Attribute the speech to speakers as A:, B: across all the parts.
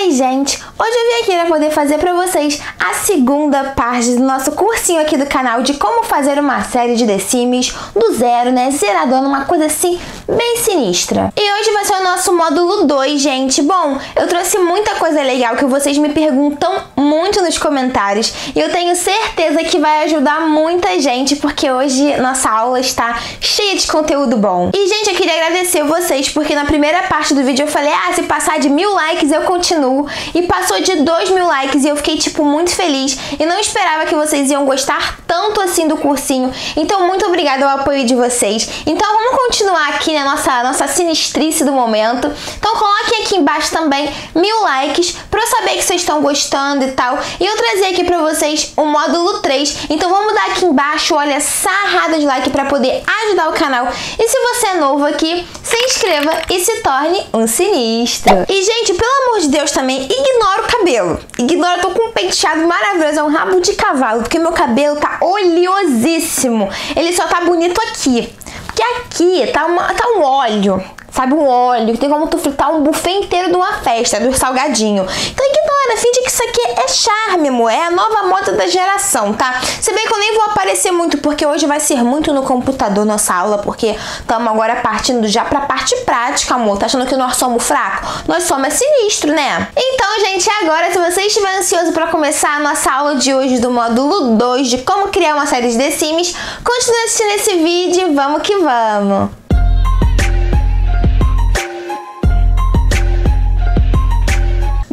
A: Oi, gente! Hoje eu vim aqui para poder fazer para vocês a segunda parte do nosso cursinho aqui do canal de como fazer uma série de The Sims do zero, né? Zeradona, uma coisa assim bem sinistra. E hoje vai ser o nosso módulo 2, gente. Bom, eu trouxe muita coisa legal que vocês me perguntam muito nos comentários e eu tenho certeza que vai ajudar muita gente porque hoje nossa aula está cheia de conteúdo bom. E, gente, eu queria agradecer vocês porque na primeira parte do vídeo eu falei, ah, se passar de mil likes eu continuo. Manu e passou de 2 mil likes e eu fiquei, tipo, muito feliz e não esperava que vocês iam gostar tanto assim do cursinho. Então, muito obrigada ao apoio de vocês. Então, vamos continuar aqui na nossa, nossa sinistrice do momento. Então, coloquem aqui embaixo também mil likes pra eu saber que vocês estão gostando e tal. E eu trazer aqui pra vocês o módulo 3. Então, vamos dar aqui embaixo, olha, sarrada de like pra poder ajudar o canal. E se você é novo aqui, se inscreva e se torne um sinistro. E, gente, pelo amor de Deus, também, ignora o cabelo. Ignora, tô com um penteado maravilhoso, é um rabo de cavalo, porque meu cabelo tá oleosíssimo. Ele só tá bonito aqui. Porque aqui tá, uma, tá um óleo sabe, um óleo, tem como tu fritar um buffet inteiro de uma festa, do salgadinho. Então ignora, finge que isso aqui é charme, amor, é a nova moda da geração, tá? Se bem que eu nem vou aparecer muito, porque hoje vai ser muito no computador nossa aula, porque estamos agora partindo já pra parte prática, amor. Tá achando que nós somos fracos? Nós somos é sinistro, né? Então, gente, agora, se você estiver ansioso para começar a nossa aula de hoje do módulo 2 de como criar uma série de The Sims, continue assistindo esse vídeo e vamos que vamos!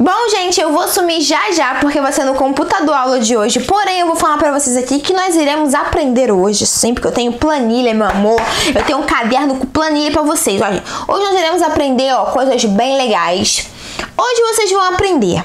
A: Bom, gente, eu vou sumir já já porque vai ser no computador aula de hoje. Porém, eu vou falar para vocês aqui que nós iremos aprender hoje, sempre que eu tenho planilha, meu amor. Eu tenho um caderno com planilha para vocês. hoje nós iremos aprender ó, coisas bem legais. Hoje vocês vão aprender.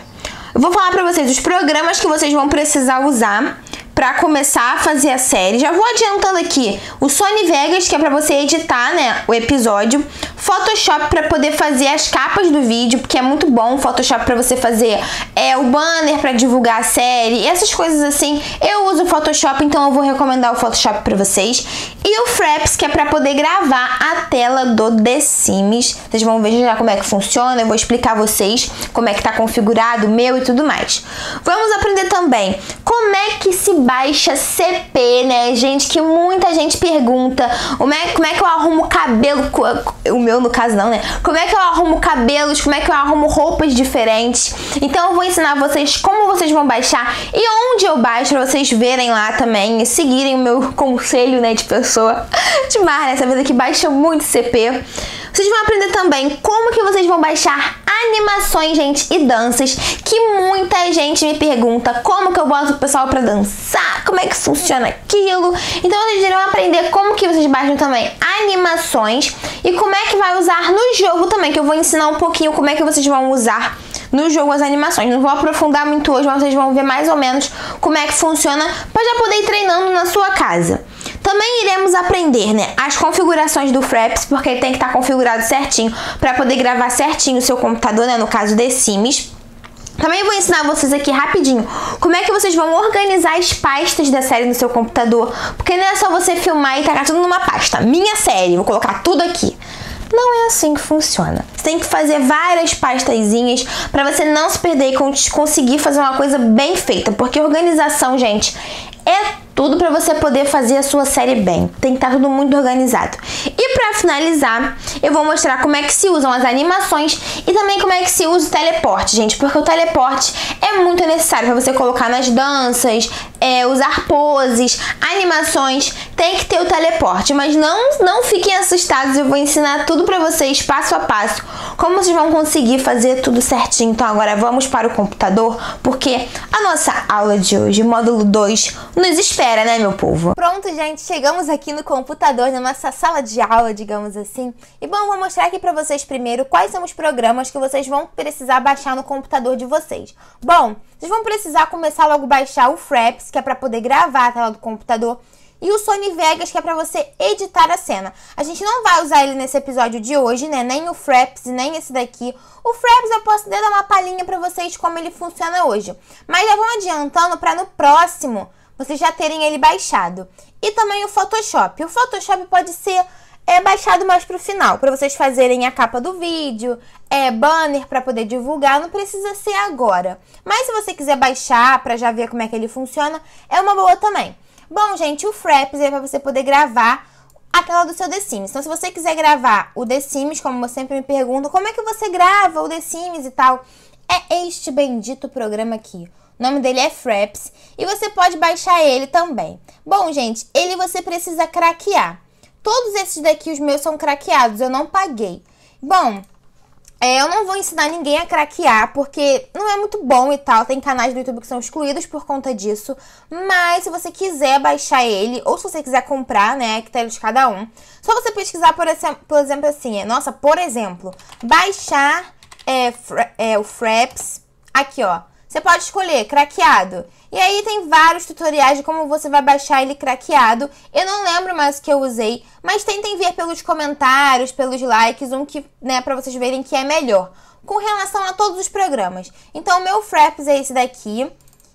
A: Eu vou falar para vocês os programas que vocês vão precisar usar para começar a fazer a série. Já vou adiantando aqui o Sony Vegas, que é para você editar, né, o episódio, Photoshop para poder fazer as capas do vídeo, porque é muito bom o Photoshop para você fazer é o banner para divulgar a série, essas coisas assim. Eu uso o Photoshop, então eu vou recomendar o Photoshop para vocês. E o Fraps, que é para poder gravar a tela do The Sims. Vocês vão ver já como é que funciona, eu vou explicar a vocês como é que tá configurado o meu e tudo mais. Vamos aprender também como é que se baixa CP, né? Gente, que muita gente pergunta como é, como é que eu arrumo cabelo. O meu, no caso, não, né? Como é que eu arrumo cabelos? Como é que eu arrumo roupas diferentes? Então, eu vou ensinar vocês como vocês vão baixar e onde eu baixo pra vocês verem lá também e seguirem o meu conselho, né, de pessoa de mar, né? Essa vez aqui baixa muito CP. Vocês vão aprender também como que vocês vão baixar animações, gente, e danças, que muita gente me pergunta como que eu boto o pessoal para dançar, como é que funciona aquilo. Então vocês irão aprender como que vocês baixam também animações e como é que vai usar no jogo também, que eu vou ensinar um pouquinho como é que vocês vão usar no jogo as animações. Não vou aprofundar muito hoje, mas vocês vão ver mais ou menos como é que funciona para já poder ir treinando na sua casa. Também iremos aprender, né, as configurações do Fraps, porque ele tem que estar tá configurado certinho para poder gravar certinho o seu computador, né, no caso The Sims. Também vou ensinar vocês aqui rapidinho como é que vocês vão organizar as pastas da série no seu computador, porque não é só você filmar e tacar tudo numa pasta. Minha série, vou colocar tudo aqui. Não é assim que funciona. Você tem que fazer várias pastazinhas para você não se perder e conseguir fazer uma coisa bem feita, porque organização, gente, é tudo para você poder fazer a sua série bem. Tem que estar tá tudo muito organizado. E para finalizar, eu vou mostrar como é que se usam as animações e também como é que se usa o teleporte, gente, porque o teleporte é muito necessário para você colocar nas danças, é, usar poses, animações, tem que ter o teleporte, mas não não fiquem assustados, eu vou ensinar tudo para vocês passo a passo, como vocês vão conseguir fazer tudo certinho. Então agora vamos para o computador, porque a nossa aula de hoje, módulo 2, nos espera, né, meu povo? Pronto, gente, chegamos aqui no computador, na nossa sala de aula, digamos assim. E bom, vou mostrar aqui pra vocês primeiro quais são os programas que vocês vão precisar baixar no computador de vocês. Bom, vocês vão precisar começar logo baixar o Fraps, que é pra poder gravar a tela do computador e o Sony Vegas, que é para você editar a cena. A gente não vai usar ele nesse episódio de hoje, né? Nem o Fraps, nem esse daqui. O Fraps eu posso até dar uma palhinha para vocês como ele funciona hoje. Mas já vão adiantando para no próximo vocês já terem ele baixado. E também o Photoshop. O Photoshop pode ser é baixado mais para o final, para vocês fazerem a capa do vídeo, é banner para poder divulgar, não precisa ser agora. Mas se você quiser baixar para já ver como é que ele funciona, é uma boa também. Bom, gente, o Fraps é para você poder gravar a tela do seu The Sims. Então, se você quiser gravar o The Sims, como eu sempre me pergunto, como é que você grava o The Sims e tal? é este bendito programa aqui. O nome dele é Fraps e você pode baixar ele também. Bom, gente, ele você precisa craquear. Todos esses daqui, os meus, são craqueados, eu não paguei. Bom, é, eu não vou ensinar ninguém a craquear, porque não é muito bom e tal. Tem canais do YouTube que são excluídos por conta disso. Mas se você quiser baixar ele, ou se você quiser comprar, né, que tá de cada um, só você pesquisar, por, exemplo, por exemplo assim, é, nossa, por exemplo, baixar é, é o Fraps. Aqui, ó. Você pode escolher craqueado. E aí tem vários tutoriais de como você vai baixar ele craqueado. Eu não lembro mais o que eu usei, mas tentem ver pelos comentários, pelos likes, um que, né, para vocês verem que é melhor. Com relação a todos os programas. Então o meu Fraps é esse daqui.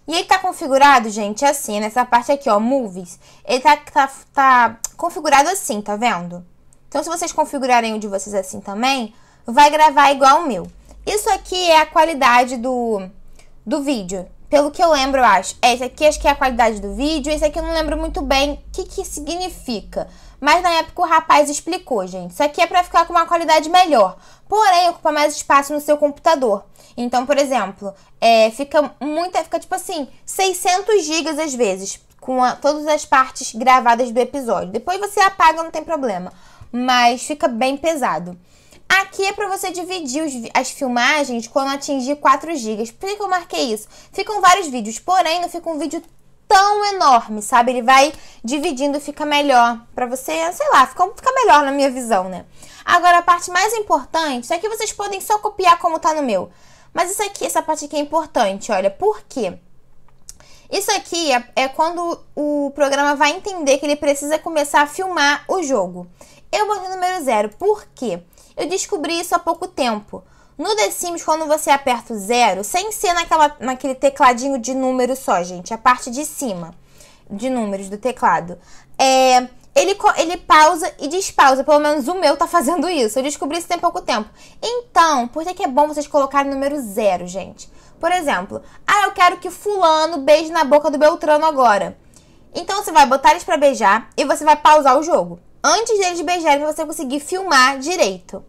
A: E ele tá configurado, gente, assim, nessa parte aqui, ó, Movies. Ele tá, tá, tá configurado assim, tá vendo? Então se vocês configurarem o de vocês assim também, vai gravar igual o meu. Isso aqui é a qualidade do, do vídeo. Pelo que eu lembro, eu acho. É, esse aqui acho que é a qualidade do vídeo. Esse aqui eu não lembro muito bem o que, que significa. Mas na época o rapaz explicou, gente. Isso aqui é para ficar com uma qualidade melhor. Porém, ocupa mais espaço no seu computador. Então, por exemplo, é, fica muito, Fica tipo assim, 600 gigas às vezes. Com a, todas as partes gravadas do episódio. Depois você apaga, não tem problema. Mas fica bem pesado. Aqui é para você dividir os, as filmagens quando atingir 4 GB. Por que, que eu marquei isso? Ficam vários vídeos, porém não fica um vídeo tão enorme, sabe? Ele vai dividindo, fica melhor para você, sei lá, fica, fica melhor na minha visão, né? Agora, a parte mais importante, isso é aqui vocês podem só copiar como tá no meu. Mas isso aqui, essa parte aqui é importante, olha, por quê? Isso aqui é, é quando o programa vai entender que ele precisa começar a filmar o jogo. Eu botei o número zero, por quê? Eu descobri isso há pouco tempo. No The Sims, quando você aperta o zero, sem ser naquela, naquele tecladinho de número só, gente, a parte de cima de números do teclado, é, ele, ele pausa e despausa. Pelo menos o meu tá fazendo isso. Eu descobri isso tem pouco tempo. Então, por que é bom vocês colocarem número zero, gente? Por exemplo, ah, eu quero que fulano beije na boca do Beltrano agora. Então você vai botar eles para beijar e você vai pausar o jogo antes deles beijarem você conseguir filmar direito.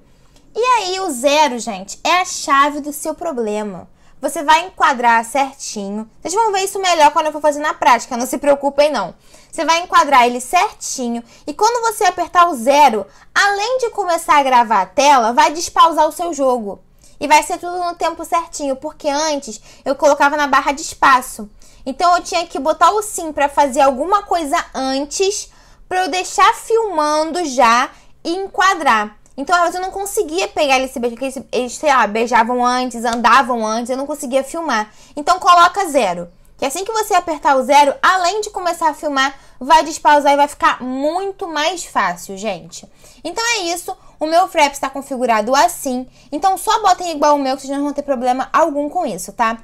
A: E aí, o zero, gente, é a chave do seu problema. Você vai enquadrar certinho. Vocês vão ver isso melhor quando eu for fazer na prática, não se preocupem não. Você vai enquadrar ele certinho e quando você apertar o zero, além de começar a gravar a tela, vai despausar o seu jogo. E vai ser tudo no tempo certinho, porque antes eu colocava na barra de espaço. Então eu tinha que botar o sim para fazer alguma coisa antes para eu deixar filmando já e enquadrar. Então, às vezes eu não conseguia pegar esse beijo, porque eles, sei lá, beijavam antes, andavam antes, eu não conseguia filmar. Então, coloca zero. Que assim que você apertar o zero, além de começar a filmar, vai despausar e vai ficar muito mais fácil, gente. Então é isso, o meu Fraps está configurado assim, então só botem igual o meu que vocês não vão ter problema algum com isso, tá?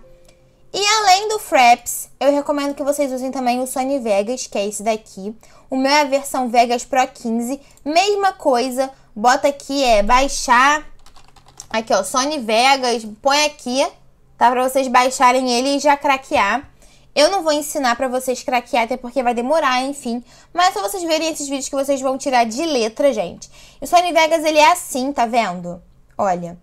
A: E além do Fraps, eu recomendo que vocês usem também o Sony Vegas, que é esse daqui. O meu é a versão Vegas Pro 15, mesma coisa, bota aqui, é baixar, aqui ó, Sony Vegas, põe aqui, tá? Pra vocês baixarem ele e já craquear. Eu não vou ensinar para vocês craquear, até porque vai demorar, enfim. Mas só vocês verem esses vídeos que vocês vão tirar de letra, gente. E o Sony Vegas, ele é assim, tá vendo? Olha.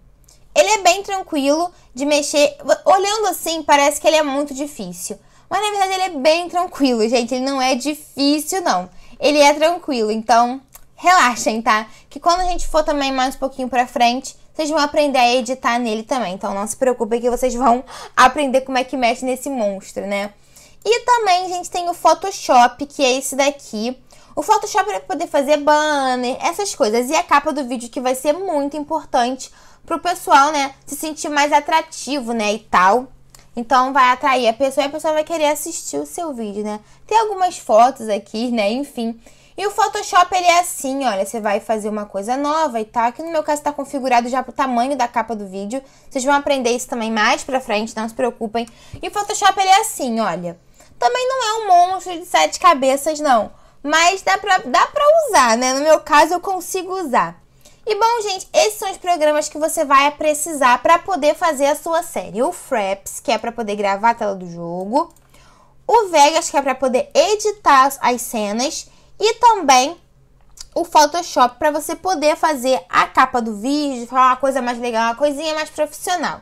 A: Ele é bem tranquilo de mexer. Olhando assim, parece que ele é muito difícil. Mas na verdade ele é bem tranquilo, gente. Ele não é difícil, não. Ele é tranquilo, então relaxem, tá? Que quando a gente for também mais um pouquinho pra frente, vocês vão aprender a editar nele também. Então não se preocupem que vocês vão aprender como é que mexe nesse monstro, né? E também, gente, tem o Photoshop, que é esse daqui. O Photoshop é para poder fazer banner, essas coisas. E a capa do vídeo que vai ser muito importante pro pessoal, né, se sentir mais atrativo, né, e tal. Então vai atrair a pessoa e a pessoa vai querer assistir o seu vídeo, né? Tem algumas fotos aqui, né? Enfim. E o Photoshop ele é assim, olha, você vai fazer uma coisa nova e tal. Aqui no meu caso está configurado já pro tamanho da capa do vídeo. Vocês vão aprender isso também mais pra frente, não se preocupem. E o Photoshop ele é assim, olha. Também não é um monstro de sete cabeças, não. Mas dá pra, dá pra usar, né? No meu caso eu consigo usar. E bom, gente, esses são os programas que você vai precisar para poder fazer a sua série. O Fraps, que é para poder gravar a tela do jogo. O Vegas, que é para poder editar as cenas. E também o Photoshop para você poder fazer a capa do vídeo, falar uma coisa mais legal, uma coisinha mais profissional.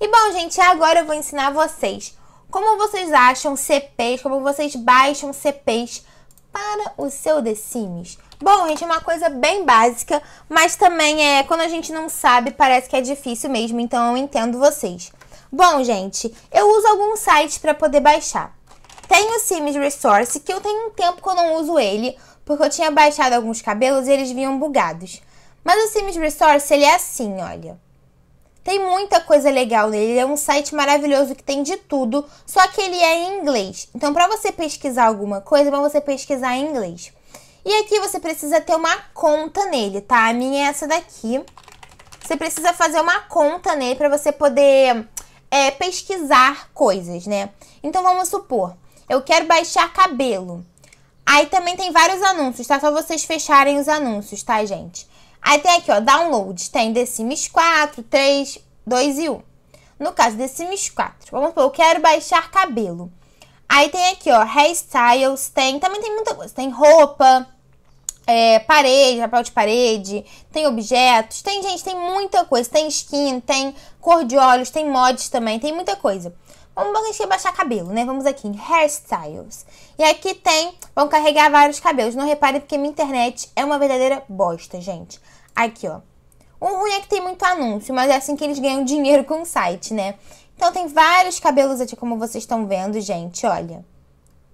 A: E bom, gente, agora eu vou ensinar vocês como vocês acham CPs, como vocês baixam CPs para o seu The Sims. Bom, gente, é uma coisa bem básica, mas também é quando a gente não sabe, parece que é difícil mesmo, então eu entendo vocês. Bom, gente, eu uso alguns sites para poder baixar. Tem o Sims Resource, que eu tenho um tempo que eu não uso ele, porque eu tinha baixado alguns cabelos e eles vinham bugados. Mas o Sims Resource, ele é assim, olha. Tem muita coisa legal nele, é um site maravilhoso que tem de tudo, só que ele é em inglês. Então, para você pesquisar alguma coisa, é bom você pesquisar em inglês. E aqui você precisa ter uma conta nele, tá? A minha é essa daqui. Você precisa fazer uma conta nele para você poder é, pesquisar coisas, né? Então vamos supor, eu quero baixar cabelo. Aí também tem vários anúncios, tá? Só vocês fecharem os anúncios, tá, gente? Aí tem aqui, ó, downloads. Tem The Sims 4, 3, 2 e 1. No caso, The Sims 4. Vamos supor, eu quero baixar cabelo. Aí tem aqui, ó, hairstyles, tem... Também tem muita coisa. Tem roupa, é, parede, papel de parede, tem objetos, tem gente, tem muita coisa, tem skin, tem cor de olhos, tem mods também, tem muita coisa. Vamos a gente baixar cabelo, né? Vamos aqui em hairstyles. E aqui tem, vão carregar vários cabelos. Não reparem porque minha internet é uma verdadeira bosta, gente. Aqui, ó. O ruim é que tem muito anúncio, mas é assim que eles ganham dinheiro com o site, né? Então tem vários cabelos aqui, como vocês estão vendo, gente, olha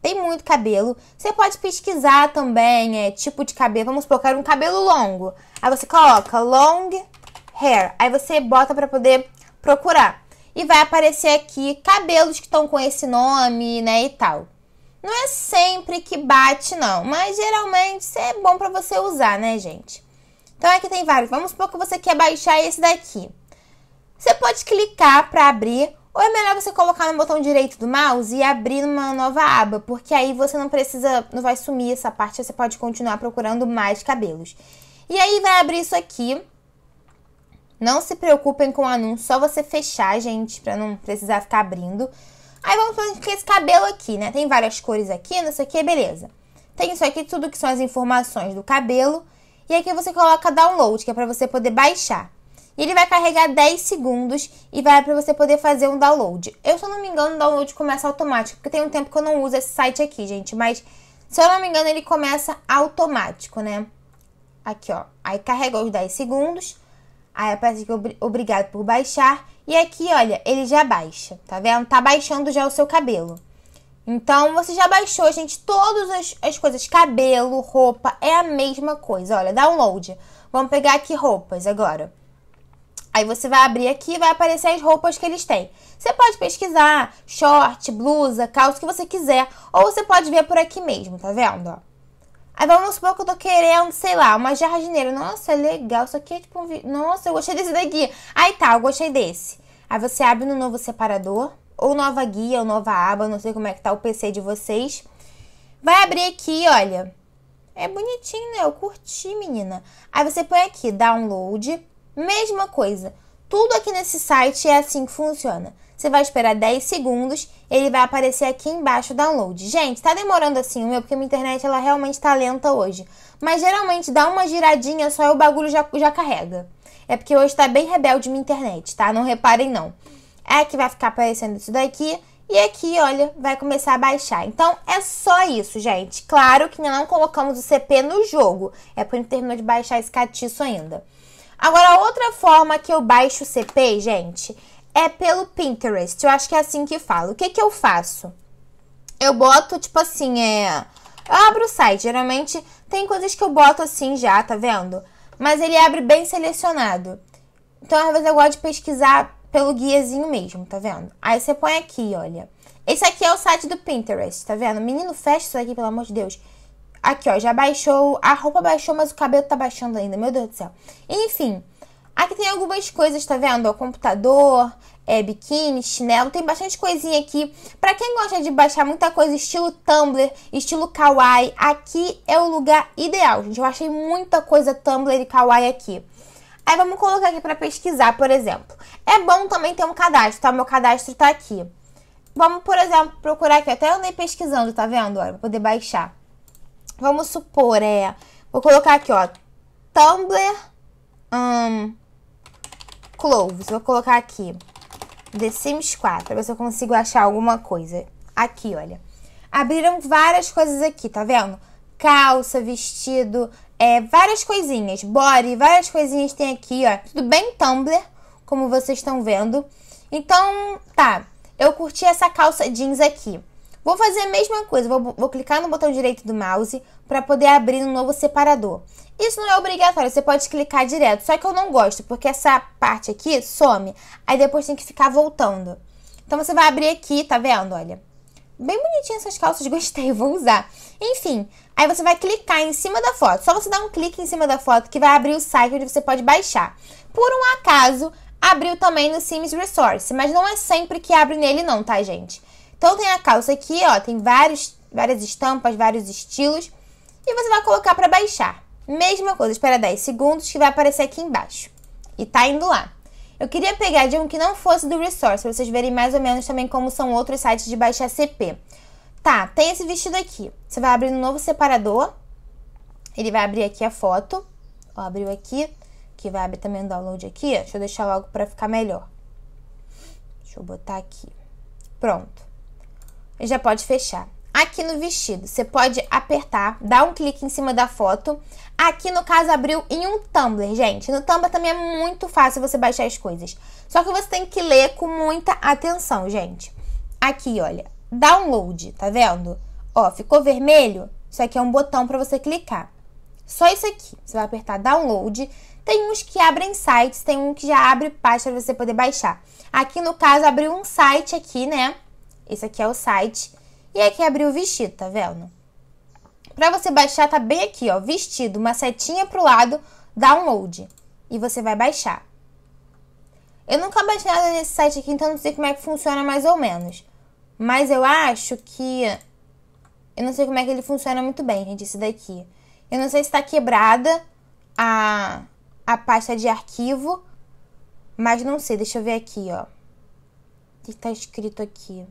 A: tem muito cabelo. Você pode pesquisar também, é tipo de cabelo. Vamos colocar um cabelo longo. Aí você coloca long hair. Aí você bota para poder procurar. E vai aparecer aqui cabelos que estão com esse nome, né, e tal. Não é sempre que bate não, mas geralmente é bom para você usar, né, gente? Então aqui tem vários. Vamos supor que você quer baixar esse daqui. Você pode clicar para abrir ou é melhor você colocar no botão direito do mouse e abrir uma nova aba, porque aí você não precisa, não vai sumir essa parte, você pode continuar procurando mais cabelos. E aí vai abrir isso aqui. Não se preocupem com o anúncio, só você fechar, gente, pra não precisar ficar abrindo. Aí vamos fazer esse cabelo aqui, né? Tem várias cores aqui, não sei o que, beleza. Tem isso aqui, tudo que são as informações do cabelo. E aqui você coloca download, que é pra você poder baixar. E ele vai carregar 10 segundos e vai para você poder fazer um download. Eu, se eu não me engano, o download começa automático, porque tem um tempo que eu não uso esse site aqui, gente. Mas, se eu não me engano, ele começa automático, né? Aqui, ó. Aí carrega os 10 segundos. Aí aparece aqui, obrigado por baixar. E aqui, olha, ele já baixa, tá vendo? Tá baixando já o seu cabelo. Então, você já baixou, gente, todas as, as coisas. Cabelo, roupa, é a mesma coisa. Olha, download. Vamos pegar aqui roupas agora. Aí você vai abrir aqui e vai aparecer as roupas que eles têm. Você pode pesquisar short, blusa, calça, o que você quiser. Ou você pode ver por aqui mesmo, tá vendo? Aí vamos supor que eu tô querendo, sei lá, uma jardineira. Nossa, é legal. Isso aqui é tipo um... Vi... Nossa, eu gostei desse daqui. Aí tá, eu gostei desse. Aí você abre no novo separador. Ou nova guia, ou nova aba. Não sei como é que tá o PC de vocês. Vai abrir aqui, olha. É bonitinho, né? Eu curti, menina. Aí você põe aqui, download. Mesma coisa. Tudo aqui nesse site é assim que funciona. Você vai esperar 10 segundos, ele vai aparecer aqui embaixo download. Gente, tá demorando assim o meu, porque minha internet ela realmente tá lenta hoje. Mas geralmente dá uma giradinha só e o bagulho já, já carrega. É porque hoje tá bem rebelde minha internet, tá? Não reparem não. É que vai ficar aparecendo isso daqui. E aqui, olha, vai começar a baixar. Então, é só isso, gente. Claro que não colocamos o CP no jogo. É porque gente terminou de baixar esse catiço ainda. Agora, outra forma que eu baixo o CP, gente, é pelo Pinterest. Eu acho que é assim que falo. O que, que eu faço? Eu boto, tipo assim, é. Eu abro o site. Geralmente tem coisas que eu boto assim já, tá vendo? Mas ele abre bem selecionado. Então, às vezes eu gosto de pesquisar pelo guiazinho mesmo, tá vendo? Aí você põe aqui, olha. Esse aqui é o site do Pinterest, tá vendo? Menino, fecha isso aqui, pelo amor de Deus. Aqui, ó, já baixou, a roupa baixou, mas o cabelo tá baixando ainda, meu Deus do céu. Enfim, aqui tem algumas coisas, tá vendo? O computador, é, biquíni, chinelo, tem bastante coisinha aqui. Pra quem gosta de baixar muita coisa estilo Tumblr, estilo Kawaii, aqui é o lugar ideal, gente. Eu achei muita coisa Tumblr e Kawaii aqui. Aí vamos colocar aqui pra pesquisar, por exemplo. É bom também ter um cadastro, tá? Meu cadastro tá aqui. Vamos, por exemplo, procurar aqui. até Eu nem andei pesquisando, tá vendo? Olha, pra poder baixar. Vamos supor, é. Vou colocar aqui, ó. Tumblr um, Cloves. Vou colocar aqui. The Sims 4. Pra ver se eu consigo achar alguma coisa. Aqui, olha. Abriram várias coisas aqui, tá vendo? Calça, vestido, é, várias coisinhas. Body, várias coisinhas tem aqui, ó. Tudo bem Tumblr, como vocês estão vendo. Então, tá. Eu curti essa calça jeans aqui. Vou fazer a mesma coisa, vou, vou clicar no botão direito do mouse para poder abrir um novo separador. Isso não é obrigatório, você pode clicar direto, só que eu não gosto, porque essa parte aqui some, aí depois tem que ficar voltando. Então você vai abrir aqui, tá vendo, olha. Bem bonitinho essas calças, gostei, vou usar. Enfim, aí você vai clicar em cima da foto, só você dar um clique em cima da foto que vai abrir o site onde você pode baixar. Por um acaso, abriu também no Sims Resource, mas não é sempre que abre nele não, tá, gente? Então tem a calça aqui, ó, tem vários, várias estampas, vários estilos. E você vai colocar para baixar. Mesma coisa, espera 10 segundos que vai aparecer aqui embaixo. E tá indo lá. Eu queria pegar de um que não fosse do Resource, pra vocês verem mais ou menos também como são outros sites de baixar CP. Tá, tem esse vestido aqui. Você vai abrir um novo separador. Ele vai abrir aqui a foto. Ó, abriu aqui. Que vai abrir também o download aqui. Deixa eu deixar logo para ficar melhor. Deixa eu botar aqui. Pronto já pode fechar. Aqui no vestido, você pode apertar, dar um clique em cima da foto. Aqui, no caso, abriu em um Tumblr, gente. No Tumblr também é muito fácil você baixar as coisas. Só que você tem que ler com muita atenção, gente. Aqui, olha, download, tá vendo? Ó, ficou vermelho? Isso aqui é um botão para você clicar. Só isso aqui. Você vai apertar download. Tem uns que abrem sites, tem um que já abre pasta para você poder baixar. Aqui, no caso, abriu um site aqui, né? Esse aqui é o site. E aqui abriu o vestido, tá vendo? Para você baixar, tá bem aqui, ó, vestido, uma setinha pro lado, download. E você vai baixar. Eu nunca baixei nada nesse site aqui, então não sei como é que funciona mais ou menos. Mas eu acho que... Eu não sei como é que ele funciona muito bem, gente, esse daqui. Eu não sei se tá quebrada a, a pasta de arquivo, mas não sei. Deixa eu ver aqui, ó. O que tá escrito aqui?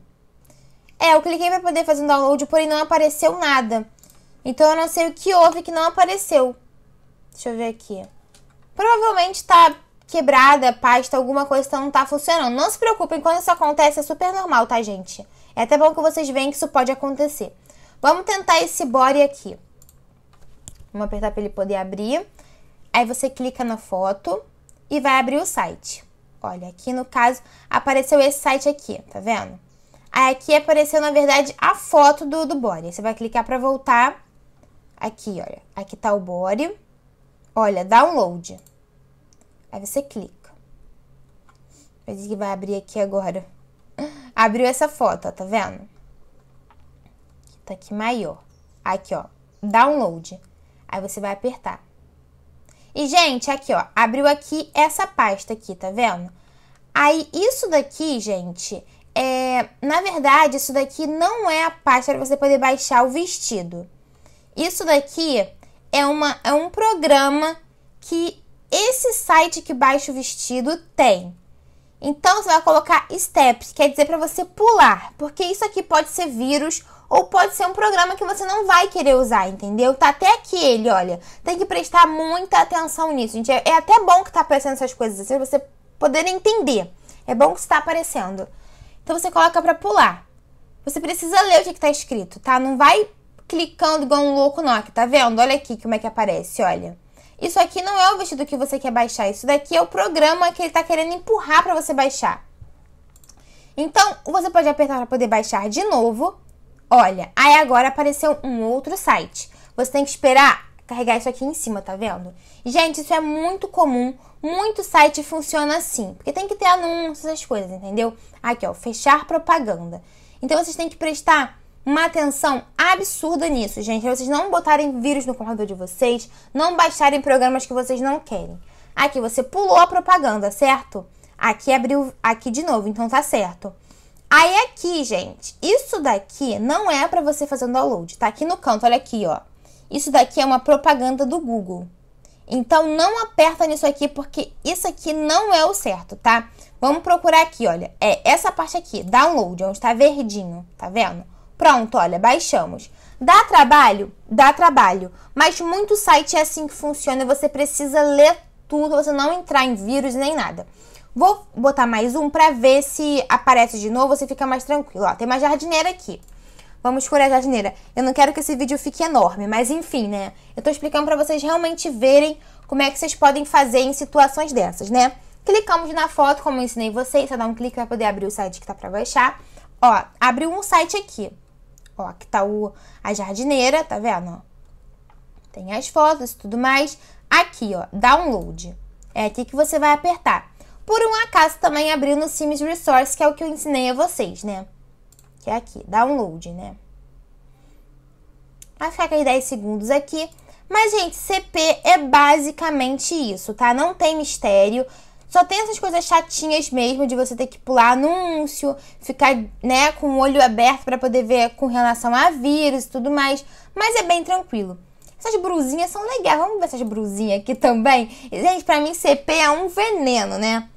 A: É, eu cliquei para poder fazer um download, porém não apareceu nada. Então eu não sei o que houve que não apareceu. Deixa eu ver aqui. Provavelmente tá quebrada, pasta, alguma coisa que então não tá funcionando. Não se preocupem, quando isso acontece é super normal, tá, gente? É até bom que vocês vejam que isso pode acontecer. Vamos tentar esse body aqui. Vamos apertar para ele poder abrir. Aí você clica na foto e vai abrir o site. Olha, aqui no caso apareceu esse site aqui, tá vendo? Aqui apareceu, na verdade, a foto do, do body. Você vai clicar para voltar. Aqui, olha. Aqui tá o body. Olha, download. Aí você clica. Vai que vai abrir aqui agora. Abriu essa foto, ó, tá vendo? Tá aqui maior. Aqui, ó. Download. Aí você vai apertar. E, gente, aqui, ó. Abriu aqui essa pasta aqui, tá vendo? Aí, isso daqui, gente, é, na verdade, isso daqui não é a pasta para você poder baixar o vestido. Isso daqui é, uma, é um programa que esse site que baixa o vestido tem. Então você vai colocar steps, quer dizer para você pular, porque isso aqui pode ser vírus ou pode ser um programa que você não vai querer usar, entendeu? Tá até aqui ele, olha. Tem que prestar muita atenção nisso, gente. É, é até bom que tá aparecendo essas coisas assim, pra você poder entender. É bom que está aparecendo. Então você coloca para pular. Você precisa ler o que, está escrito, tá? Não vai clicando igual um louco, não. Aqui, tá vendo? Olha aqui como é que aparece, olha. Isso aqui não é o vestido que você quer baixar. Isso daqui é o programa que ele está querendo empurrar para você baixar. Então, você pode apertar para poder baixar de novo. Olha, aí agora apareceu um outro site. Você tem que esperar carregar isso aqui em cima, tá vendo? Gente, isso é muito comum, muito site funciona assim, porque tem que ter anúncios, essas coisas, entendeu? Aqui, ó, fechar propaganda. Então vocês têm que prestar uma atenção absurda nisso, gente, pra vocês não botarem vírus no computador de vocês, não baixarem programas que vocês não querem. Aqui, você pulou a propaganda, certo? Aqui abriu, aqui de novo, então tá certo. Aí aqui, gente, isso daqui não é para você fazer um download, tá aqui no canto, olha aqui, ó. Isso daqui é uma propaganda do Google. Então não aperta nisso aqui porque isso aqui não é o certo, tá? Vamos procurar aqui, olha. É essa parte aqui, download, onde está verdinho, tá vendo? Pronto, olha, baixamos. Dá trabalho? Dá trabalho. Mas muito site é assim que funciona, você precisa ler tudo, você não entrar em vírus nem nada. Vou botar mais um para ver se aparece de novo, você fica mais tranquilo. Ó, tem uma jardineira aqui. Vamos escolher a jardineira. Eu não quero que esse vídeo fique enorme, mas enfim, né? Eu tô explicando pra vocês realmente verem como é que vocês podem fazer em situações dessas, né? Clicamos na foto, como eu ensinei vocês, só dá um clique pra poder abrir o site que tá pra baixar. Ó, abriu um site aqui. Ó, aqui tá o, a jardineira, tá vendo? Tem as fotos e tudo mais. Aqui, ó, download. É aqui que você vai apertar. Por um acaso, também abriu no Sims Resource, que é o que eu ensinei a vocês, né? que é aqui, download, né? Vai ficar com 10 segundos aqui. Mas, gente, CP é basicamente isso, tá? Não tem mistério. Só tem essas coisas chatinhas mesmo de você ter que pular anúncio, ficar, né, com o olho aberto para poder ver com relação a vírus e tudo mais, mas é bem tranquilo. Essas brusinhas são legais. Vamos ver essas brusinhas aqui também. Gente, pra mim CP é um veneno, né?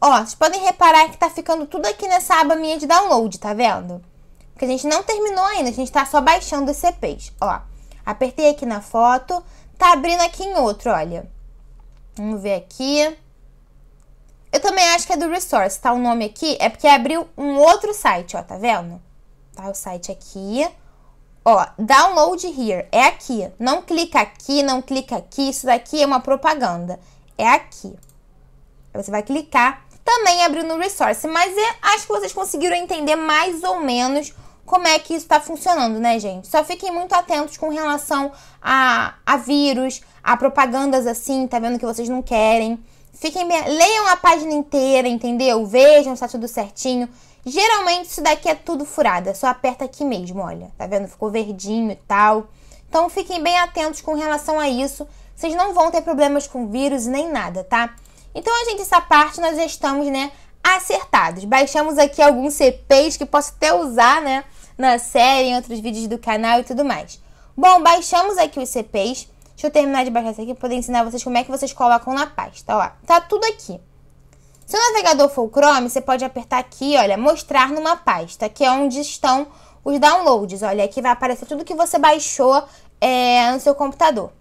A: Ó, vocês podem reparar que tá ficando tudo aqui nessa aba minha de download, tá vendo? Porque a gente não terminou ainda, a gente tá só baixando os CPs. Ó, apertei aqui na foto, tá abrindo aqui em outro, olha. Vamos ver aqui. Eu também acho que é do Resource, tá? O nome aqui é porque abriu um outro site, ó, tá vendo? Tá o site aqui. Ó, download here, é aqui. Não clica aqui, não clica aqui, isso daqui é uma propaganda. É aqui. Você vai clicar. Também abriu no Resource, mas eu acho que vocês conseguiram entender mais ou menos como é que isso está funcionando, né, gente? Só fiquem muito atentos com relação a, a vírus, a propagandas assim, tá vendo que vocês não querem. Fiquem bem, leiam a página inteira, entendeu? Vejam se tá tudo certinho. Geralmente isso daqui é tudo furada, só aperta aqui mesmo, olha. Tá vendo? Ficou verdinho e tal. Então fiquem bem atentos com relação a isso. Vocês não vão ter problemas com vírus nem nada, tá? Então, a gente, essa parte nós já estamos, né, acertados. Baixamos aqui alguns CPs que posso até usar, né? na série, em outros vídeos do canal e tudo mais. Bom, baixamos aqui os CPs. Deixa eu terminar de baixar isso aqui para poder ensinar vocês como é que vocês colocam na pasta, ó. Tá tudo aqui. Se o navegador for o Chrome, você pode apertar aqui, olha, mostrar numa pasta, que é onde estão os downloads. Olha, aqui vai aparecer tudo que você baixou é, no seu computador.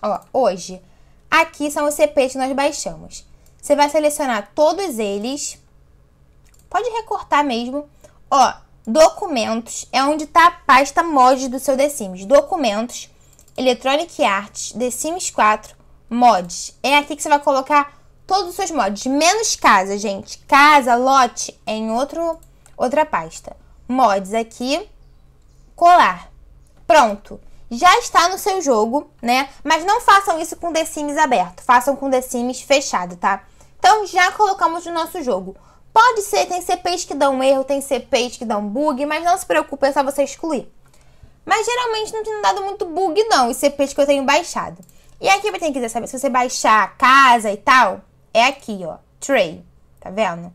A: Ó, hoje, aqui são os CPs que nós baixamos. Você vai selecionar todos eles. Pode recortar mesmo. Ó, Documentos é onde está a pasta mod do seu The Sims. Documentos, Electronic Arts, The Sims 4, mods. É aqui que você vai colocar todos os seus mods, menos casa, gente. Casa, lote é em outro, outra pasta. Mods aqui, colar. Pronto. Já está no seu jogo, né? Mas não façam isso com The Sims aberto, façam com The Sims fechado, tá? Então já colocamos no nosso jogo. Pode ser, tem CPIs que dão erro, tem CPIs que dão bug, mas não se preocupe, é só você excluir. Mas geralmente não tem dado muito bug não, os CPIs que eu tenho baixado. E aqui você tem que saber se você baixar a casa e tal, é aqui, ó, tray, tá vendo?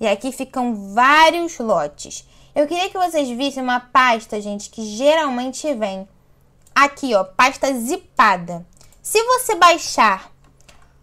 A: E aqui ficam vários lotes. Eu queria que vocês vissem uma pasta, gente, que geralmente vem aqui, ó, pasta zipada. Se você baixar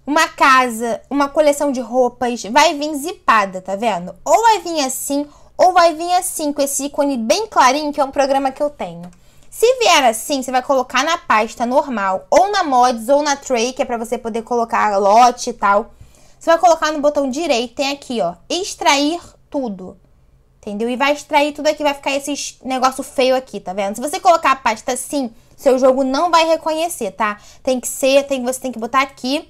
A: uma casa, uma coleção de roupas, vai vir zipada, tá vendo? Ou vai vir assim, ou vai vir assim, com esse ícone bem clarinho, que é um programa que eu tenho. Se vier assim, você vai colocar na pasta normal, ou na mods, ou na tray, que é pra você poder colocar lote e tal. Você vai colocar no botão direito, tem aqui, ó, extrair tudo. Entendeu? E vai extrair tudo aqui, vai ficar esse negócio feio aqui, tá vendo? Se você colocar a pasta assim, seu jogo não vai reconhecer, tá? Tem que ser, tem, você tem que botar aqui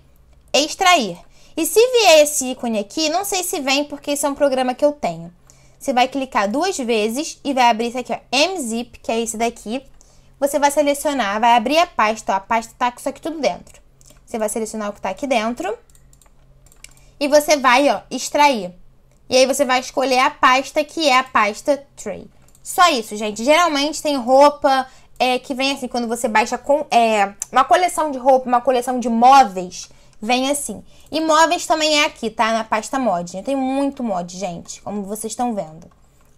A: extrair. E se vier esse ícone aqui, não sei se vem porque isso é um programa que eu tenho. Você vai clicar duas vezes e vai abrir isso aqui, ó, mzip, que é esse daqui. Você vai selecionar, vai abrir a pasta, ó, a pasta tá com isso aqui tudo dentro. Você vai selecionar o que tá aqui dentro. E você vai, ó, extrair. E aí você vai escolher a pasta, que é a pasta tray. Só isso, gente. Geralmente tem roupa é, que vem assim, quando você baixa com, é, uma coleção de roupa, uma coleção de móveis vem assim. Imóveis também é aqui, tá? Na pasta mod. Tem muito mod, gente, como vocês estão vendo.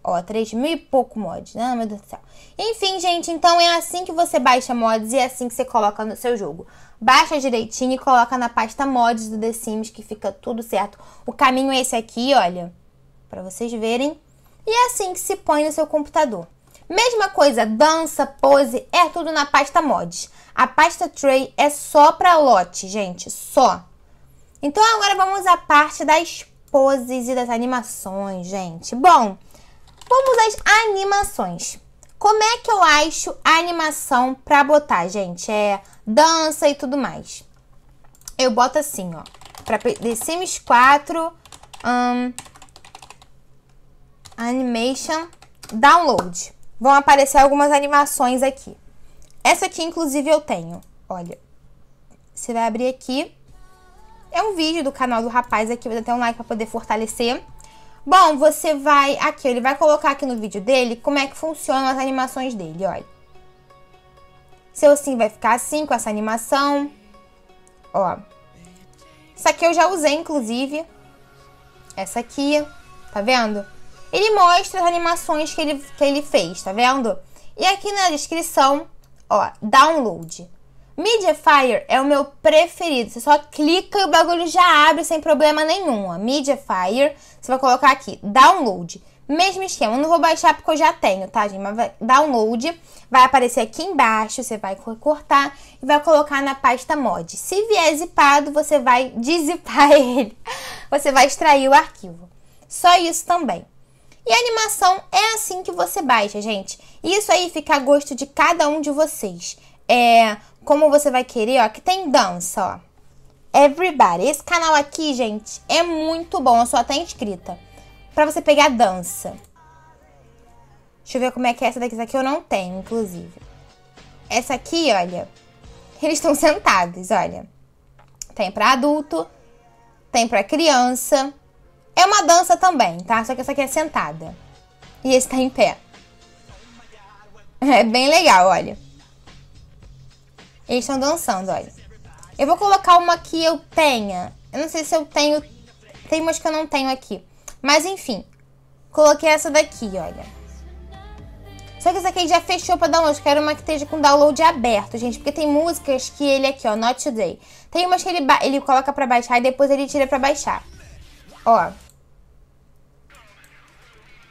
A: Ó, 3 mil e pouco mods, né? Ah, meu Deus do céu. Enfim, gente, então é assim que você baixa mods e é assim que você coloca no seu jogo. Baixa direitinho e coloca na pasta mods do The Sims que fica tudo certo. O caminho é esse aqui, olha, para vocês verem. E é assim que se põe no seu computador. Mesma coisa, dança, pose, é tudo na pasta mods. A pasta tray é só para lote, gente, só. Então agora vamos à parte das poses e das animações, gente. Bom, vamos às animações. Como é que eu acho a animação para botar, gente? É dança e tudo mais. Eu boto assim, ó. Pra The Sims 4 um, Animation Download vão aparecer algumas animações aqui. Essa aqui, inclusive, eu tenho. Olha, você vai abrir aqui. É um vídeo do canal do rapaz aqui, vou dar até um like para poder fortalecer. Bom, você vai... Aqui, ele vai colocar aqui no vídeo dele como é que funcionam as animações dele, olha. Seu sim vai ficar assim, com essa animação. Ó. Isso aqui eu já usei, inclusive. Essa aqui, tá vendo? ele mostra as animações que ele, que ele fez, tá vendo? E aqui na descrição, ó, download. Mediafire é o meu preferido. Você só clica e o bagulho já abre sem problema nenhum. Ó. Mediafire, você vai colocar aqui, download. Mesmo esquema, eu não vou baixar porque eu já tenho, tá, gente? Mas vai, download vai aparecer aqui embaixo, você vai cortar e vai colocar na pasta mod. Se vier zipado, você vai desipar ele. Você vai extrair o arquivo. Só isso também. E a animação é assim que você baixa, gente. Isso aí fica a gosto de cada um de vocês. É, como você vai querer, ó, que tem dança, ó. Everybody. Esse canal aqui, gente, é muito bom. Eu sou até inscrita. Pra você pegar dança. Deixa eu ver como é que é essa daqui. Essa aqui eu não tenho, inclusive. Essa aqui, olha. Eles estão sentados, olha. Tem pra adulto. Tem pra criança. É uma dança também, tá? Só que essa aqui é sentada. E esse tá em pé. É bem legal, olha. Eles estão dançando, olha. Eu vou colocar uma que eu tenha. Eu não sei se eu tenho. Tem umas que eu não tenho aqui. Mas enfim. Coloquei essa daqui, olha. Só que essa aqui já fechou pra download. Quero uma que esteja com download aberto, gente. Porque tem músicas que ele aqui, ó, Not Today. Tem umas que ele, ele coloca pra baixar e depois ele tira pra baixar. Ó,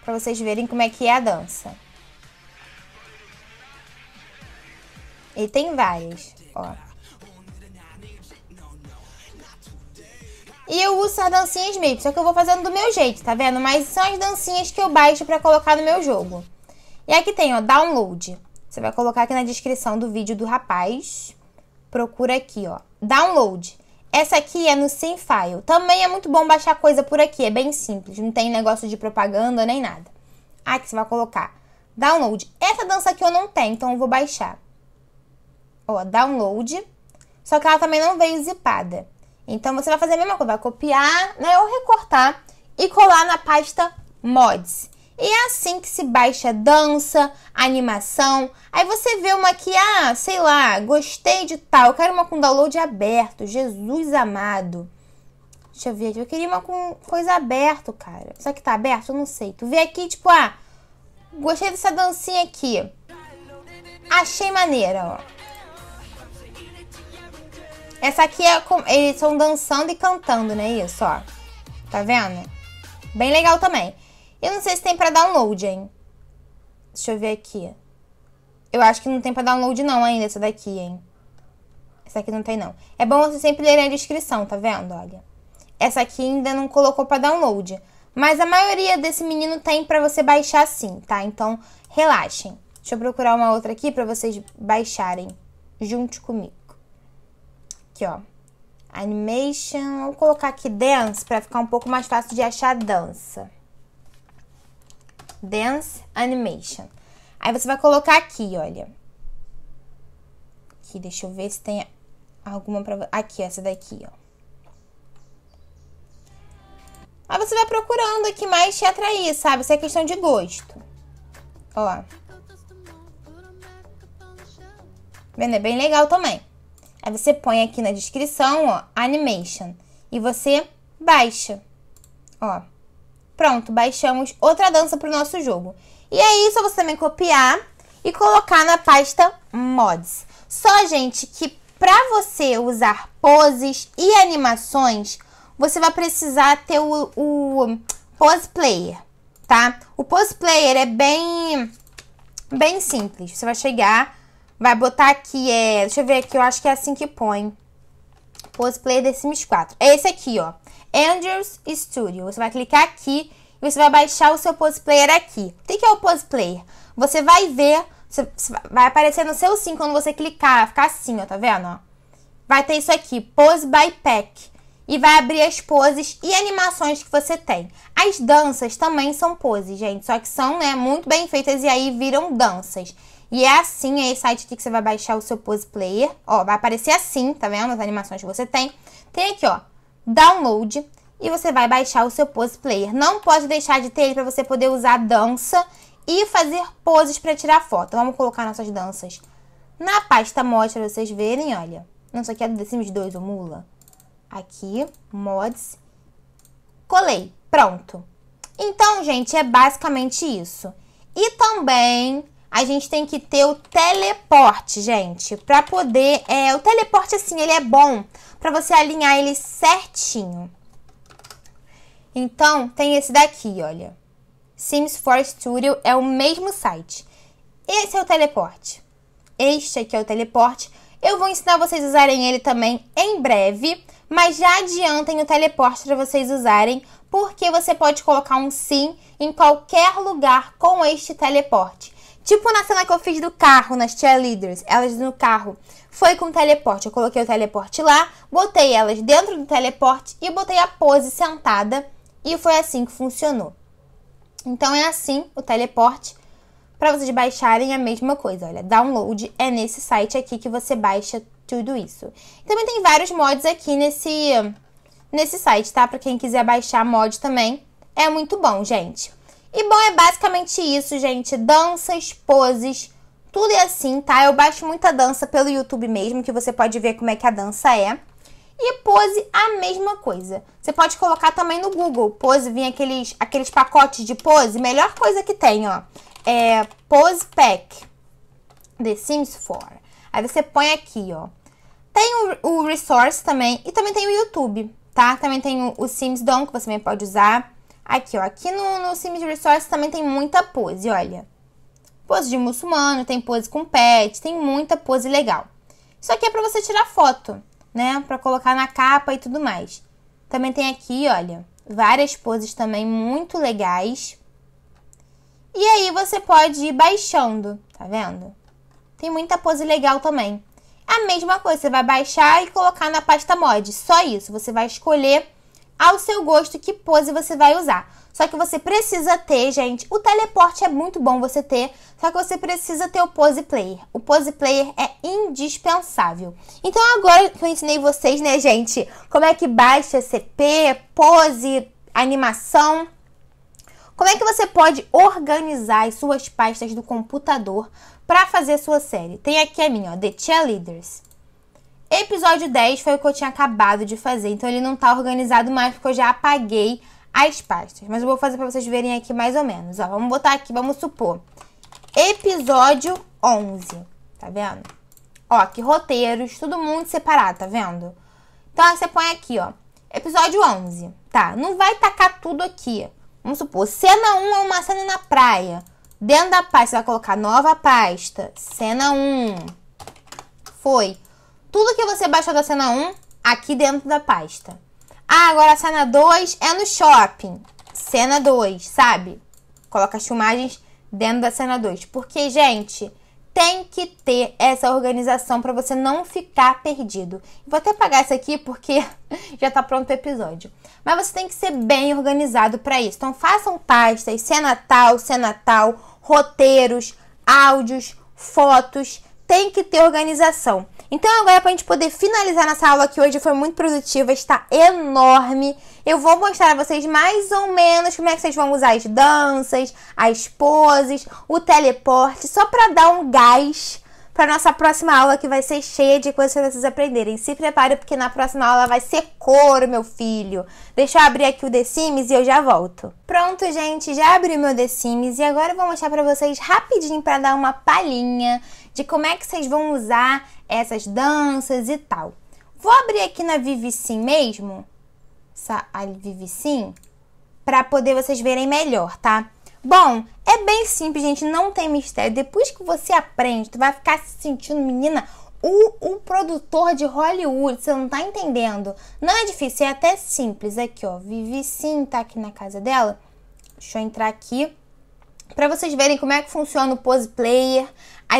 A: para vocês verem como é que é a dança. E tem várias, ó. E eu uso as dancinhas mesmo, só que eu vou fazendo do meu jeito, tá vendo? Mas são as dancinhas que eu baixo para colocar no meu jogo. E aqui tem, ó, download. Você vai colocar aqui na descrição do vídeo do rapaz. Procura aqui, ó, download. Essa aqui é no Simfile. Também é muito bom baixar coisa por aqui, é bem simples, não tem negócio de propaganda nem nada. Aqui você vai colocar download. Essa dança aqui eu não tenho, então eu vou baixar. Ó, download. Só que ela também não veio zipada. Então você vai fazer a mesma coisa, vai copiar, né, ou recortar e colar na pasta mods. E é assim que se baixa dança, animação. Aí você vê uma que, ah, sei lá, gostei de tal, quero uma com download aberto, Jesus amado. Deixa eu ver aqui, eu queria uma com coisa aberto, cara. Só que tá aberto? Eu não sei. Tu vê aqui, tipo, ah, gostei dessa dancinha aqui. Achei maneira, ó. Essa aqui é com... eles estão dançando e cantando, né? Isso, ó. Tá vendo? Bem legal também. Eu não sei se tem para download, hein? Deixa eu ver aqui. Eu acho que não tem para download não ainda essa daqui, hein? Essa aqui não tem não. É bom você sempre ler a descrição, tá vendo? Olha. Essa aqui ainda não colocou para download, mas a maioria desse menino tem para você baixar sim, tá? Então, relaxem. Deixa eu procurar uma outra aqui para vocês baixarem junto comigo. Aqui, ó. Animation, vou colocar aqui dance para ficar um pouco mais fácil de achar dança. Dance Animation. Aí você vai colocar aqui, olha. Aqui, deixa eu ver se tem alguma pra... Aqui, essa daqui, ó. Aí você vai procurando o que mais te atrair, sabe? Isso é questão de gosto. Ó Vendo? É bem legal também. Aí você põe aqui na descrição, ó, animation. E você baixa. Ó. Pronto, baixamos outra dança para o nosso jogo. E aí, é só você também copiar e colocar na pasta Mods. Só, gente, que para você usar poses e animações, você vai precisar ter o, o Pose Player, tá? O Pose Player é bem, bem simples. Você vai chegar, vai botar aqui, é, deixa eu ver aqui, eu acho que é assim que põe. Pose Player The Sims 4. É esse aqui, ó. Andrews Studio. Você vai clicar aqui e você vai baixar o seu Pose Player aqui. O que é o Pose Player? Você vai ver, você vai aparecer no seu sim quando você clicar, vai ficar assim, ó, tá vendo? Ó? Vai ter isso aqui, Pose by Pack. E vai abrir as poses e animações que você tem. As danças também são poses, gente. Só que são, né, muito bem feitas e aí viram danças. E é assim, é esse site aqui que você vai baixar o seu Pose Player. Ó, vai aparecer assim, tá vendo? As animações que você tem. Tem aqui, ó, download e você vai baixar o seu pose player. Não pode deixar de ter ele para você poder usar dança e fazer poses para tirar foto. Vamos colocar nossas danças na pasta mod para vocês verem, olha. Não, isso aqui é do The Sims 2, o Mula. Aqui, mods. Colei, pronto. Então, gente, é basicamente isso. E também a gente tem que ter o teleporte, gente, para poder... É, o teleporte, assim, ele é bom para você alinhar ele certinho. Então, tem esse daqui, olha. Sims 4 Studio é o mesmo site. Esse é o teleporte. Este aqui é o teleporte. Eu vou ensinar vocês a usarem ele também em breve, mas já adiantem o teleporte para vocês usarem, porque você pode colocar um sim em qualquer lugar com este teleporte. Tipo na cena que eu fiz do carro, nas cheerleaders, elas no carro foi com o teleporte. Eu coloquei o teleporte lá, botei elas dentro do teleporte e botei a pose sentada. E foi assim que funcionou. Então é assim o teleporte para vocês baixarem a mesma coisa. Olha, download é nesse site aqui que você baixa tudo isso. também tem vários mods aqui nesse nesse site, tá? Para quem quiser baixar mod também, é muito bom, gente. E bom, é basicamente isso, gente. Danças, poses, tudo é assim, tá? Eu baixo muita dança pelo YouTube mesmo, que você pode ver como é que a dança é. E pose, a mesma coisa. Você pode colocar também no Google. Pose, vem aqueles, aqueles pacotes de pose. Melhor coisa que tem, ó. É Pose Pack. The Sims 4. Aí você põe aqui, ó. Tem o, o Resource também. E também tem o YouTube, tá? Também tem o, o Sims Dom, que você também pode usar. Aqui, ó. Aqui no, no Sims Resource também tem muita pose, olha pose de muçulmano, tem pose com pet, tem muita pose legal. Isso aqui é para você tirar foto, né? Para colocar na capa e tudo mais. Também tem aqui, olha, várias poses também muito legais. E aí você pode ir baixando, tá vendo? Tem muita pose legal também. A mesma coisa, você vai baixar e colocar na pasta mod. Só isso, você vai escolher ao seu gosto que pose você vai usar. Só que você precisa ter, gente, o teleporte é muito bom você ter, só que você precisa ter o pose player. O pose player é indispensável. Então agora que eu ensinei vocês, né, gente, como é que baixa CP, pose, animação, como é que você pode organizar as suas pastas do computador para fazer a sua série? Tem aqui a minha, ó, The Cheerleaders. Episódio 10 foi o que eu tinha acabado de fazer, então ele não tá organizado mais porque eu já apaguei as pastas. Mas eu vou fazer para vocês verem aqui mais ou menos, ó. Vamos botar aqui, vamos supor. Episódio 11, tá vendo? Ó, que roteiros, tudo muito separado, tá vendo? Então você põe aqui, ó. Episódio 11, tá? Não vai tacar tudo aqui. Vamos supor, cena 1 é uma cena na praia. Dentro da pasta você vai colocar nova pasta, cena 1. Foi. Tudo que você baixou da cena 1, aqui dentro da pasta. Ah, agora a cena 2 é no shopping. Cena 2, sabe? Coloca as filmagens dentro da cena 2. Porque, gente, tem que ter essa organização para você não ficar perdido. Vou até apagar isso aqui porque já está pronto o episódio. Mas você tem que ser bem organizado para isso. Então façam pastas, cena tal, cena tal, roteiros, áudios, fotos, tem que ter organização. Então, agora, para a gente poder finalizar nossa aula, que hoje foi muito produtiva, está enorme, eu vou mostrar a vocês mais ou menos como é que vocês vão usar as danças, as poses, o teleporte, só para dar um gás para nossa próxima aula, que vai ser cheia de coisas que vocês aprenderem. Se prepare, porque na próxima aula vai ser couro, meu filho. Deixa eu abrir aqui o The Sims e eu já volto. Pronto, gente, já abri o meu The Sims e agora eu vou mostrar para vocês rapidinho para dar uma palhinha de como é que vocês vão usar essas danças e tal. Vou abrir aqui na Vivi Sim mesmo, essa Vivi Sim, para poder vocês verem melhor, tá? Bom, é bem simples, gente, não tem mistério. Depois que você aprende, tu vai ficar se sentindo, menina, o, o, produtor de Hollywood, você não tá entendendo. Não é difícil, é até simples. Aqui, ó, Vivi Sim tá aqui na casa dela. Deixa eu entrar aqui. Pra vocês verem como é que funciona o Pose Player,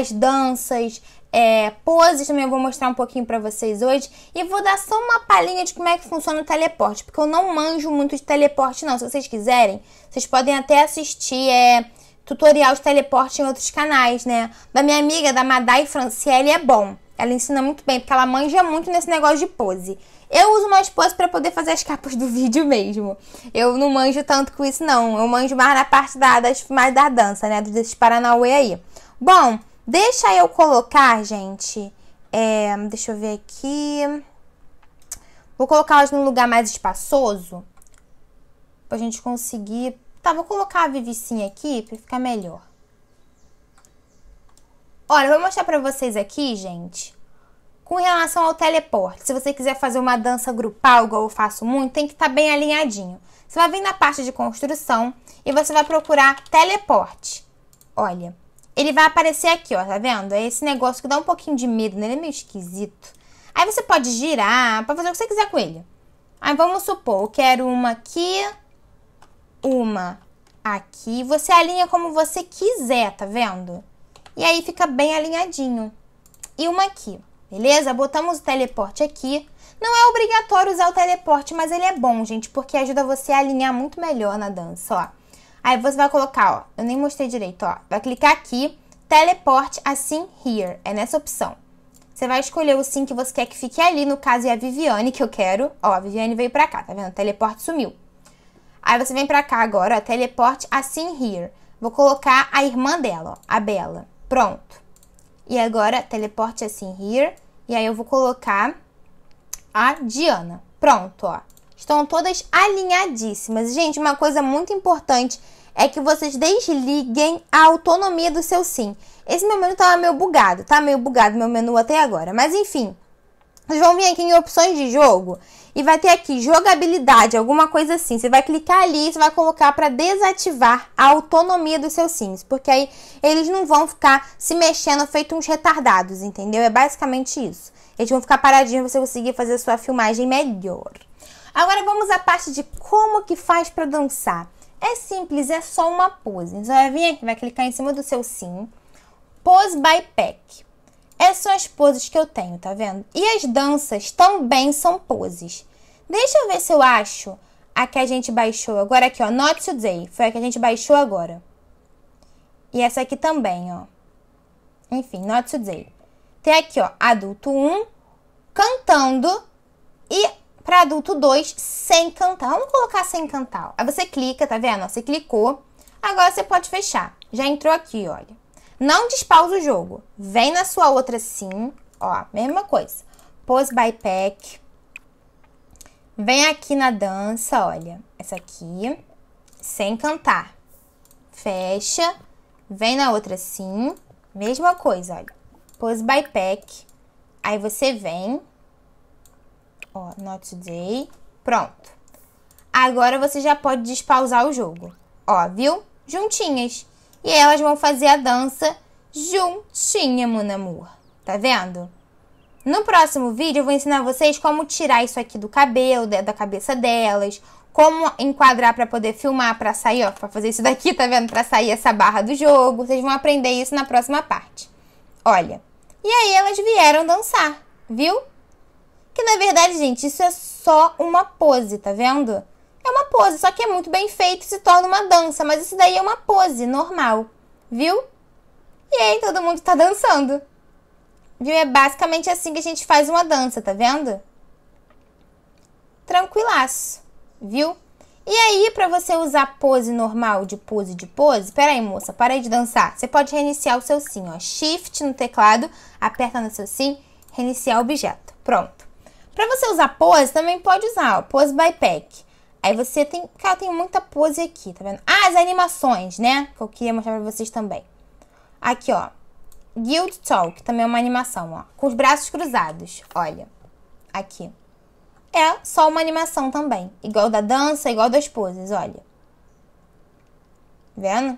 A: as danças, é, poses também eu vou mostrar um pouquinho para vocês hoje. E vou dar só uma palhinha de como é que funciona o teleporte, porque eu não manjo muito de teleporte não. Se vocês quiserem, vocês podem até assistir é, tutorial de teleporte em outros canais, né? Da minha amiga, da Madai Franciele, é bom. Ela ensina muito bem, porque ela manja muito nesse negócio de pose. Eu uso mais pose para poder fazer as capas do vídeo mesmo. Eu não manjo tanto com isso, não. Eu manjo mais na parte da, das, mais da dança, né? Desses Paranauê aí. Bom, Deixa eu colocar, gente. É, deixa eu ver aqui. Vou colocar elas num lugar mais espaçoso. Pra gente conseguir... Tá, vou colocar a Vivicinha aqui pra ficar melhor. Olha, eu vou mostrar pra vocês aqui, gente. Com relação ao teleporte, se você quiser fazer uma dança grupal, igual eu faço muito, tem que estar tá bem alinhadinho. Você vai vir na parte de construção e você vai procurar teleporte. Olha, ele vai aparecer aqui, ó, tá vendo? É esse negócio que dá um pouquinho de medo, né? Ele é meio esquisito. Aí você pode girar, pode fazer o que você quiser com ele. Aí vamos supor, eu quero uma aqui, uma aqui. Você alinha como você quiser, tá vendo? E aí fica bem alinhadinho. E uma aqui, beleza? Botamos o teleporte aqui. Não é obrigatório usar o teleporte, mas ele é bom, gente, porque ajuda você a alinhar muito melhor na dança, ó. Aí você vai colocar, ó, eu nem mostrei direito, ó. Vai clicar aqui, teleporte assim here, é nessa opção. Você vai escolher o sim que você quer que fique ali, no caso é a Viviane que eu quero. Ó, a Viviane veio pra cá, tá vendo? teleporte sumiu. Aí você vem pra cá agora, ó, teleporte assim here. Vou colocar a irmã dela, ó, a Bela. Pronto. E agora, teleporte assim here. E aí eu vou colocar a Diana. Pronto, ó. Estão todas alinhadíssimas. Gente, uma coisa muito importante é que vocês desliguem a autonomia do seu sim. Esse meu menu tá meio bugado, tá meio bugado meu menu até agora, mas enfim. Vocês vão vir aqui em opções de jogo e vai ter aqui jogabilidade, alguma coisa assim. Você vai clicar ali e você vai colocar para desativar a autonomia dos seus sims, porque aí eles não vão ficar se mexendo feito uns retardados, entendeu? É basicamente isso. Eles vão ficar paradinhos você conseguir fazer a sua filmagem melhor. Agora vamos à parte de como que faz para dançar. É simples, é só uma pose. Você vai vir aqui, vai clicar em cima do seu sim. Pose by pack. Essas são as poses que eu tenho, tá vendo? E as danças também são poses. Deixa eu ver se eu acho a que a gente baixou agora aqui, ó. Not Today. Foi a que a gente baixou agora. E essa aqui também, ó. Enfim, Not Today. Tem aqui, ó, adulto 1, cantando e para adulto 2 sem cantar. Vamos colocar sem cantar. Aí você clica, tá vendo? Você clicou. Agora você pode fechar. Já entrou aqui, olha. Não despausa o jogo. Vem na sua outra sim. Ó, mesma coisa. Pose by pack. Vem aqui na dança, olha. Essa aqui. Sem cantar. Fecha. Vem na outra sim. Mesma coisa, olha. Pose by pack. Aí você vem, Ó, not today. Pronto. Agora você já pode despausar o jogo. Ó, viu? Juntinhas. E elas vão fazer a dança juntinha, mon Tá vendo? No próximo vídeo eu vou ensinar vocês como tirar isso aqui do cabelo, da cabeça delas, como enquadrar para poder filmar, para sair, ó, para fazer isso daqui, tá vendo? Para sair essa barra do jogo. Vocês vão aprender isso na próxima parte. Olha. E aí elas vieram dançar, viu? Que na verdade, gente, isso é só uma pose, tá vendo? É uma pose, só que é muito bem feito e se torna uma dança, mas isso daí é uma pose normal, viu? E aí todo mundo tá dançando. Viu? É basicamente assim que a gente faz uma dança, tá vendo? Tranquilaço, viu? E aí, para você usar pose normal de pose de pose, peraí, moça, parei de dançar. Você pode reiniciar o seu sim, ó. Shift no teclado, aperta no seu sim, reiniciar o objeto. Pronto. Para você usar pose, também pode usar, ó, pose by pack. Aí você tem, cara, tem muita pose aqui, tá vendo? Ah, as animações, né? Que eu queria mostrar pra vocês também. Aqui, ó. Guild Talk, também é uma animação, ó. Com os braços cruzados, olha. Aqui. É só uma animação também. Igual da dança, igual das poses, olha. Vendo?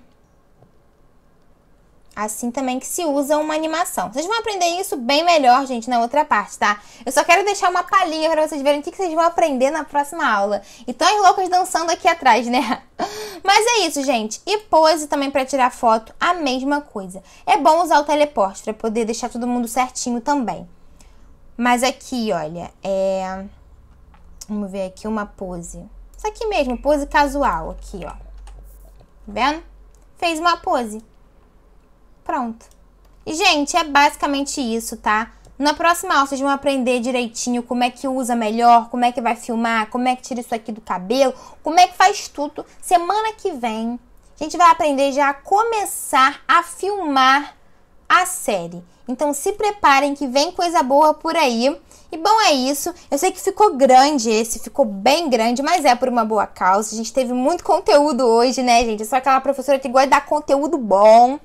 A: assim também que se usa uma animação. Vocês vão aprender isso bem melhor, gente, na outra parte, tá? Eu só quero deixar uma palhinha para vocês verem o que vocês vão aprender na próxima aula. E tão as loucas dançando aqui atrás, né? Mas é isso, gente. E pose também para tirar foto, a mesma coisa. É bom usar o teleporte para poder deixar todo mundo certinho também. Mas aqui, olha, é... Vamos ver aqui uma pose. Isso aqui mesmo, pose casual aqui, ó. Tá vendo? Fez uma pose. Pronto. E, gente, é basicamente isso, tá? Na próxima aula vocês vão aprender direitinho como é que usa melhor, como é que vai filmar, como é que tira isso aqui do cabelo, como é que faz tudo. Semana que vem a gente vai aprender já a começar a filmar a série. Então se preparem que vem coisa boa por aí. E bom, é isso. Eu sei que ficou grande esse, ficou bem grande, mas é por uma boa causa. A gente teve muito conteúdo hoje, né, gente? Eu é sou aquela professora que gosta de dar conteúdo bom.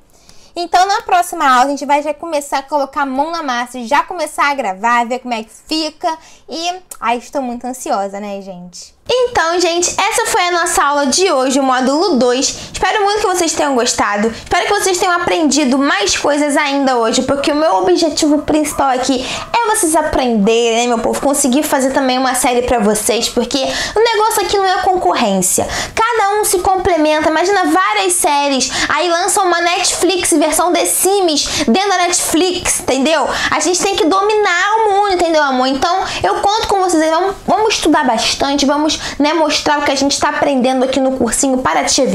A: Então, na próxima aula, a gente vai já começar a colocar a mão na massa, já começar a gravar, ver como é que fica. E aí, estou muito ansiosa, né, gente? Então, gente, essa foi a nossa aula de hoje, o módulo 2. Espero muito que vocês tenham gostado. Espero que vocês tenham aprendido mais coisas ainda hoje, porque o meu objetivo principal aqui é vocês aprenderem, né, meu povo? Conseguir fazer também uma série para vocês, porque o negócio aqui não é concorrência. Cada um se complementa. Imagina várias séries. Aí lançam uma Netflix versão The Sims dentro da Netflix, entendeu? A gente tem que dominar o mundo, entendeu, amor? Então, eu conto com vocês aí. Vamos, vamos estudar bastante, vamos vamos né, mostrar o que a gente está aprendendo aqui no cursinho para a Tia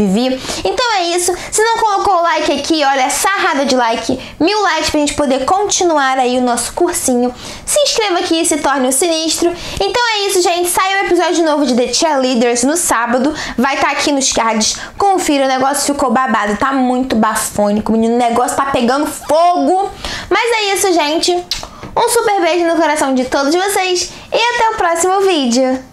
A: Então é isso. Se não colocou o like aqui, olha, sarrada de like, mil likes para a gente poder continuar aí o nosso cursinho. Se inscreva aqui e se torne um sinistro. Então é isso, gente. Sai um episódio novo de The Cheerleaders no sábado. Vai estar tá aqui nos cards. Confira, o negócio ficou babado. Tá muito bafônico, menino. O negócio tá pegando fogo. Mas é isso, gente. Um super beijo no coração de todos vocês e até o próximo vídeo.